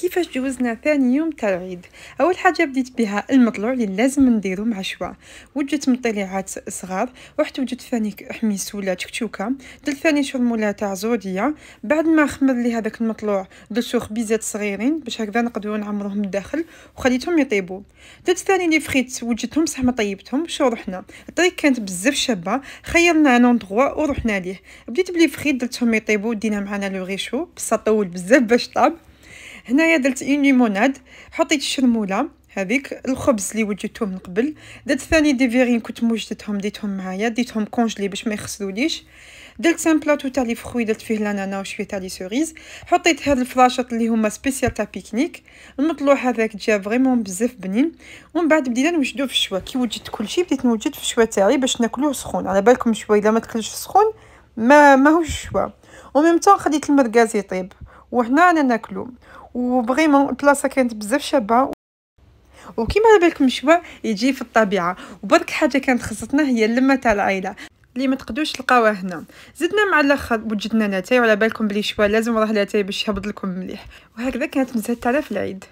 كيفاش جوزنا ثاني يوم تاع العيد اول حاجه بديت بها المطلوع اللي لازم نديرو مع شوا وجدت مطلعات صغار رحت وجدت ثاني حميس ولا تكتوكه درت ثاني شرموله تاع زوديه بعد ما خمر لي هذاك المطلوع درتو خبيزات صغيرين باش هكذا نقدروا نعمروهم الداخل وخليتهم يطيبوا درت ثاني لي فريت وجدتهم صح ما طيبتهم شو رحنا الطريق كانت بزاف شابه خيرنا ان اندغوا ورحنا ليه بديت بلي فريت درتهم يطيبوا دينا معنا لو غيشو بصح طول بزاف باش طاب هنايا درت اون ليموناد حطيت الشرموله هذيك الخبز اللي وجدته من قبل درت ثاني دي فيرين كنت موجدتهم ديتهم معايا ديتهم كونجلي باش ما يخسروليش درت ان بلاطو تاع لي فخوي درت فيه لانانا وشويه تاع لي سوريز حطيت هاد الفلاشط اللي هما سبيسيال تاع بيكنيك المطلوع هذاك جا فريمون بزاف بنين ومن بعد بدينا نوجدوه في الشوا كي وجدت كلشي بديت نوجد في الشوا تاعي باش ناكلوه سخون على بالكم شويه الا ما تكلش سخون ما ماهوش شوا وميم طون خديت المرقاز يطيب وهنا انا ناكلو وفريمون البلاصه كانت بزاف شابه وكيما على بالكم شوا يجي في الطبيعه وبرك حاجه كانت خصتنا هي اللمه تاع العائله اللي ما تقدوش تلقاوها هنا زدنا مع الاخر وجدنا لاتاي وعلى بالكم بلي شوا لازم راه لاتاي باش يهبط لكم مليح وهكذا كانت مزهد تاع في العيد